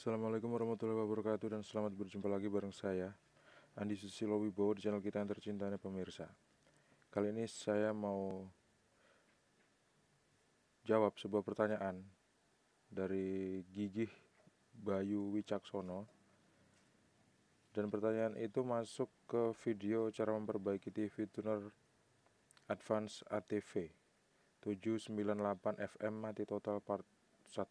Assalamualaikum warahmatullahi wabarakatuh dan selamat berjumpa lagi bareng saya Andi Susilo Wibowo di channel kita yang tercintanya pemirsa Kali ini saya mau jawab sebuah pertanyaan dari Gigih Bayu Wicaksono dan pertanyaan itu masuk ke video cara memperbaiki TV tuner Advance ATV 798 FM mati total part 1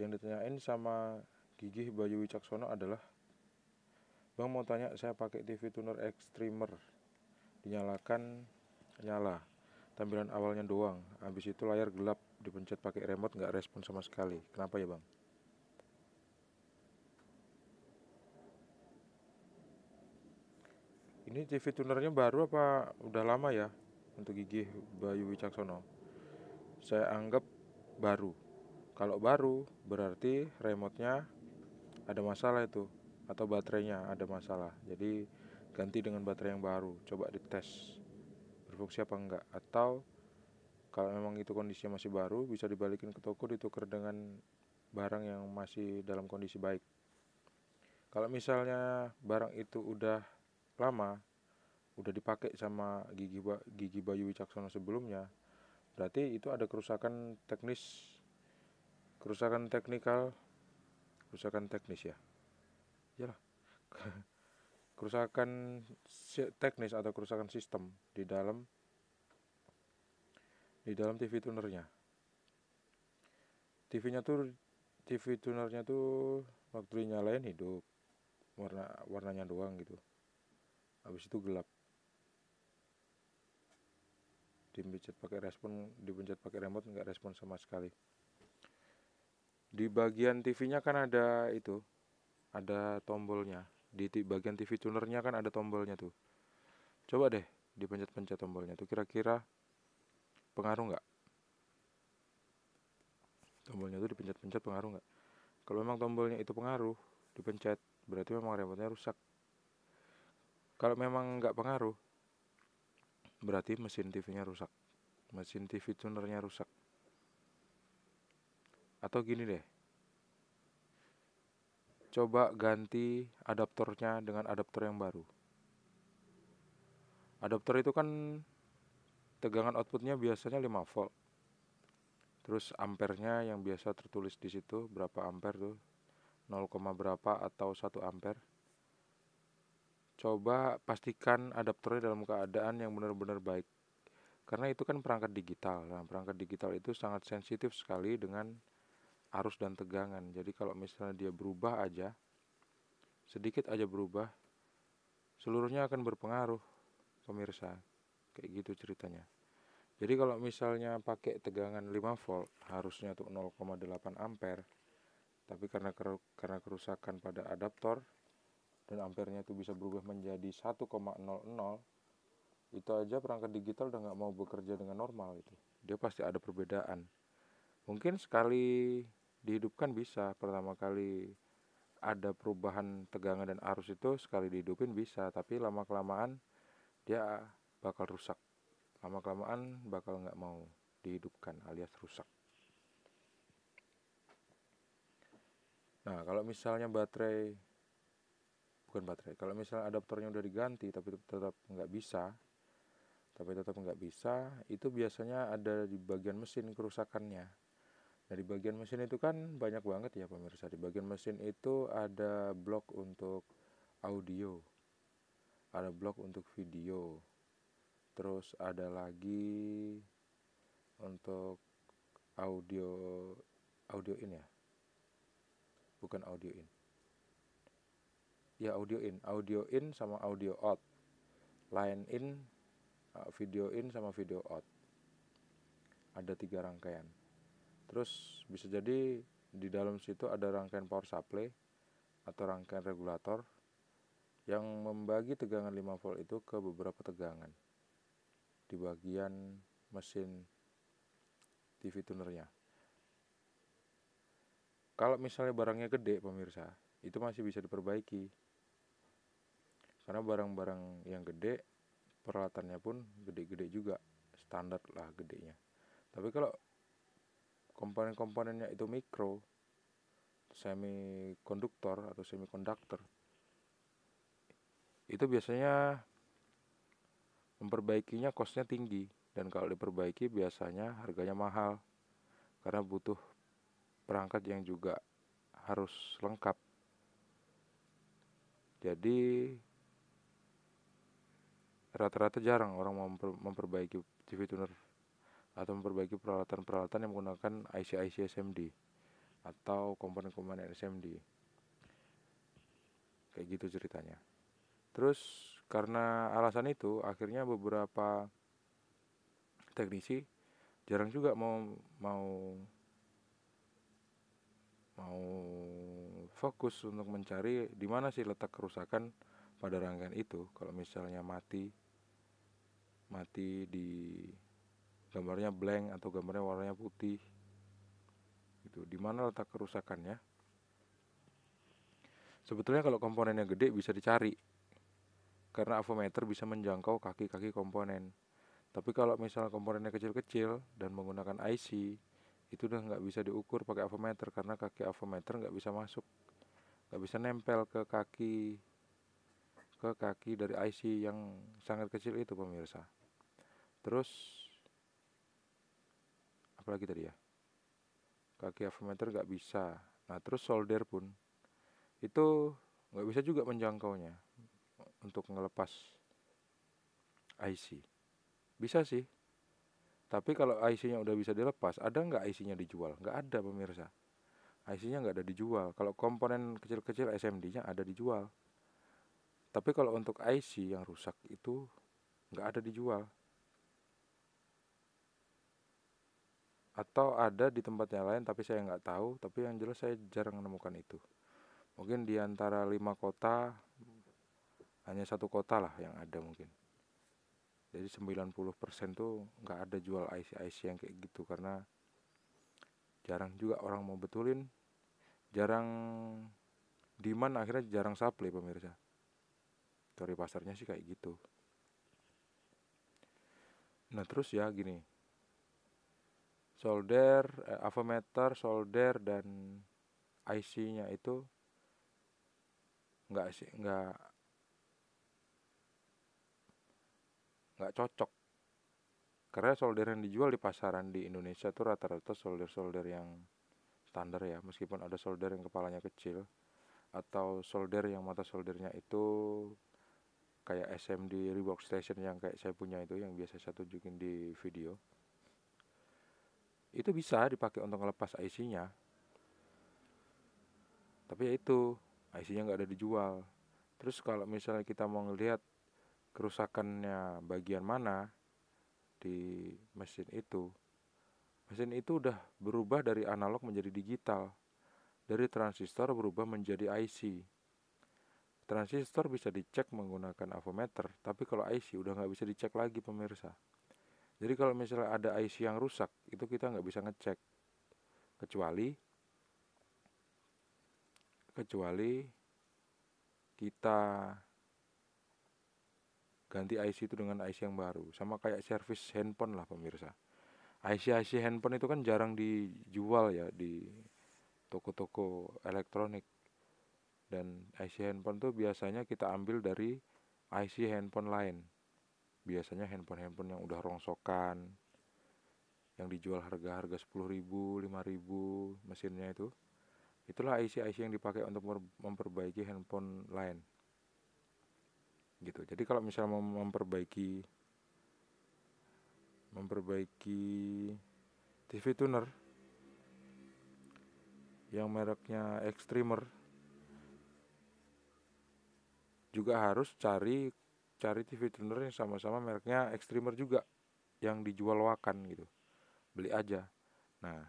yang ditanyain sama Gigih Bayu Wicaksono adalah Bang mau tanya saya pakai TV tuner extremer dinyalakan nyala tampilan awalnya doang habis itu layar gelap dipencet pakai remote nggak respon sama sekali kenapa ya bang ini TV tunernya baru apa udah lama ya untuk gigih Bayu Wicaksono saya anggap baru kalau baru berarti remote ada masalah itu atau baterainya ada masalah. Jadi ganti dengan baterai yang baru, coba dites berfungsi apa enggak atau kalau memang itu kondisinya masih baru bisa dibalikin ke toko ditukar dengan barang yang masih dalam kondisi baik. Kalau misalnya barang itu udah lama, udah dipakai sama gigi gigi Bayu Wicaksono sebelumnya, berarti itu ada kerusakan teknis kerusakan teknikal kerusakan teknis ya iyalah kerusakan teknis atau kerusakan sistem di dalam di dalam TV tunernya TV-nya tuh TV tunernya tuh waktu dinyalain hidup warna warnanya doang gitu habis itu gelap dipencet pakai respon dipencet pakai remote nggak respon sama sekali di bagian TV-nya kan ada itu ada tombolnya di bagian TV tunernya kan ada tombolnya tuh coba deh dipencet-pencet tombolnya tuh kira-kira pengaruh nggak tombolnya tuh dipencet-pencet pengaruh nggak kalau memang tombolnya itu pengaruh dipencet berarti memang remote-nya rusak kalau memang nggak pengaruh berarti mesin TV-nya rusak mesin TV tunernya rusak atau gini deh. Coba ganti adaptornya dengan adaptor yang baru. Adaptor itu kan tegangan outputnya biasanya 5 volt. Terus ampernya yang biasa tertulis di situ berapa ampere tuh? 0, berapa atau 1 ampere. Coba pastikan adaptornya dalam keadaan yang benar-benar baik karena itu kan perangkat digital. Nah, perangkat digital itu sangat sensitif sekali dengan arus dan tegangan. Jadi kalau misalnya dia berubah aja, sedikit aja berubah, seluruhnya akan berpengaruh, pemirsa. Kayak gitu ceritanya. Jadi kalau misalnya pakai tegangan 5 volt, harusnya tuh 0,8 ampere. Tapi karena karena kerusakan pada adaptor dan ampernya itu bisa berubah menjadi 1,00 itu aja perangkat digital udah nggak mau bekerja dengan normal itu dia pasti ada perbedaan mungkin sekali dihidupkan bisa pertama kali ada perubahan tegangan dan arus itu sekali dihidupin bisa tapi lama kelamaan dia bakal rusak lama kelamaan bakal nggak mau dihidupkan alias rusak nah kalau misalnya baterai bukan baterai kalau misalnya adaptornya udah diganti tapi tetap nggak bisa tapi tetap nggak bisa itu biasanya ada di bagian mesin kerusakannya Nah, di bagian mesin itu kan banyak banget ya pemirsa. Di bagian mesin itu ada blok untuk audio, ada blok untuk video, terus ada lagi untuk audio audio in ya, bukan audio in. Ya audio in, audio in sama audio out, line in, video in sama video out. Ada tiga rangkaian terus bisa jadi di dalam situ ada rangkaian power supply atau rangkaian regulator yang membagi tegangan 5 volt itu ke beberapa tegangan di bagian mesin TV tunernya. Kalau misalnya barangnya gede pemirsa, itu masih bisa diperbaiki. Karena barang-barang yang gede peralatannya pun gede-gede juga, standar lah gedenya. Tapi kalau komponen-komponennya itu mikro semikonduktor atau semikonduktor itu biasanya memperbaikinya kosnya tinggi dan kalau diperbaiki biasanya harganya mahal karena butuh perangkat yang juga harus lengkap jadi rata-rata jarang orang memperbaiki TV tuner atau memperbaiki peralatan-peralatan yang menggunakan IC-IC SMD atau komponen-komponen SMD kayak gitu ceritanya terus karena alasan itu akhirnya beberapa teknisi jarang juga mau mau mau fokus untuk mencari di mana sih letak kerusakan pada rangkaian itu kalau misalnya mati mati di gambarnya blank atau gambarnya warnanya putih itu di mana letak kerusakannya sebetulnya kalau komponennya gede bisa dicari karena avometer bisa menjangkau kaki-kaki komponen tapi kalau misalnya komponennya kecil-kecil dan menggunakan IC itu udah nggak bisa diukur pakai avometer karena kaki avometer nggak bisa masuk nggak bisa nempel ke kaki ke kaki dari IC yang sangat kecil itu pemirsa terus apalagi tadi ya kaki avometer nggak bisa nah terus solder pun itu nggak bisa juga menjangkaunya untuk ngelepas IC bisa sih tapi kalau IC-nya udah bisa dilepas ada nggak IC-nya dijual nggak ada pemirsa IC-nya nggak ada dijual kalau komponen kecil-kecil SMD-nya ada dijual tapi kalau untuk IC yang rusak itu nggak ada dijual atau ada di tempat yang lain tapi saya nggak tahu tapi yang jelas saya jarang menemukan itu mungkin di antara lima kota hanya satu kota lah yang ada mungkin jadi 90% tuh nggak ada jual IC-IC yang kayak gitu karena jarang juga orang mau betulin jarang demand akhirnya jarang supply pemirsa teori pasarnya sih kayak gitu nah terus ya gini solder eh, avometer solder dan IC-nya itu nggak sih nggak nggak cocok karena solder yang dijual di pasaran di Indonesia tuh rata-rata solder-solder yang standar ya meskipun ada solder yang kepalanya kecil atau solder yang mata soldernya itu kayak SMD rework station yang kayak saya punya itu yang biasa saya tunjukin di video itu bisa dipakai untuk ngelepas IC-nya. Tapi ya itu, IC-nya nggak ada dijual. Terus kalau misalnya kita mau ngelihat kerusakannya bagian mana di mesin itu, mesin itu udah berubah dari analog menjadi digital. Dari transistor berubah menjadi IC. Transistor bisa dicek menggunakan avometer, tapi kalau IC udah nggak bisa dicek lagi pemirsa. Jadi kalau misalnya ada IC yang rusak, itu kita nggak bisa ngecek kecuali kecuali kita ganti IC itu dengan IC yang baru. Sama kayak service handphone lah pemirsa. IC-IC handphone itu kan jarang dijual ya di toko-toko elektronik. Dan IC handphone tuh biasanya kita ambil dari IC handphone lain biasanya handphone-handphone yang udah rongsokan yang dijual harga-harga 10.000, 5.000 mesinnya itu. Itulah IC-IC yang dipakai untuk memperbaiki handphone lain. Gitu. Jadi kalau misalnya memperbaiki memperbaiki TV tuner yang mereknya Extremer juga harus cari cari TV tuner yang sama-sama mereknya Extremer juga yang dijual wakan gitu beli aja nah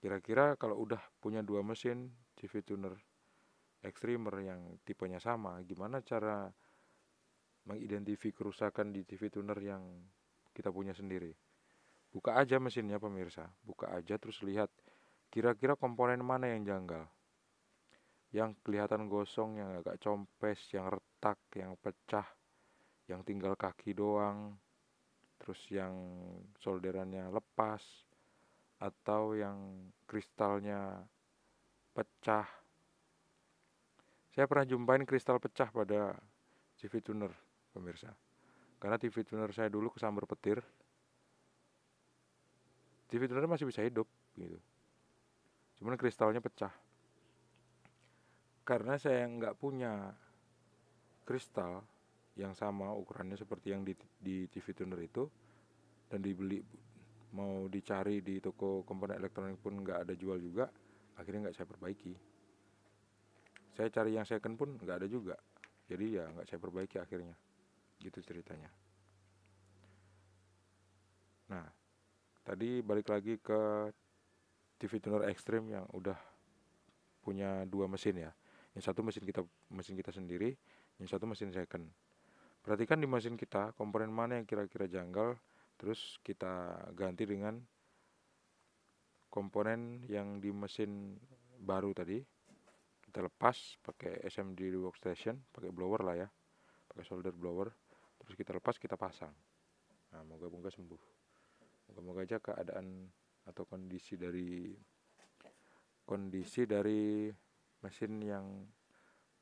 kira-kira kalau udah punya dua mesin TV tuner Extremer yang tipenya sama gimana cara mengidentifikasi kerusakan di TV tuner yang kita punya sendiri buka aja mesinnya pemirsa buka aja terus lihat kira-kira komponen mana yang janggal yang kelihatan gosong, yang agak compes, yang retak, yang pecah, yang tinggal kaki doang terus yang solderannya lepas atau yang kristalnya pecah saya pernah jumpain kristal pecah pada TV tuner pemirsa karena TV tuner saya dulu kesambar petir TV tuner masih bisa hidup gitu cuman kristalnya pecah karena saya nggak punya kristal yang sama ukurannya seperti yang di, di TV tuner itu dan dibeli mau dicari di toko komponen elektronik pun nggak ada jual juga akhirnya nggak saya perbaiki saya cari yang second pun nggak ada juga jadi ya nggak saya perbaiki akhirnya gitu ceritanya nah tadi balik lagi ke TV tuner ekstrim yang udah punya dua mesin ya yang satu mesin kita mesin kita sendiri yang satu mesin second perhatikan di mesin kita komponen mana yang kira-kira janggal terus kita ganti dengan komponen yang di mesin baru tadi kita lepas pakai SMD workstation pakai blower lah ya pakai solder blower terus kita lepas kita pasang nah moga-moga sembuh moga-moga aja keadaan atau kondisi dari kondisi dari mesin yang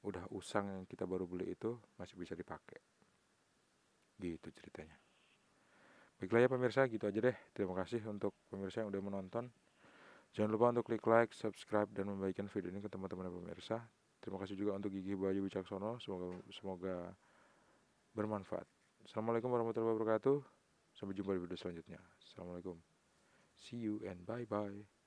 udah usang yang kita baru beli itu masih bisa dipakai gitu ceritanya baiklah ya pemirsa gitu aja deh terima kasih untuk pemirsa yang udah menonton jangan lupa untuk klik like subscribe dan membagikan video ini ke teman-teman pemirsa terima kasih juga untuk Gigi Bayu Wicaksono semoga semoga bermanfaat assalamualaikum warahmatullahi wabarakatuh sampai jumpa di video selanjutnya assalamualaikum see you and bye bye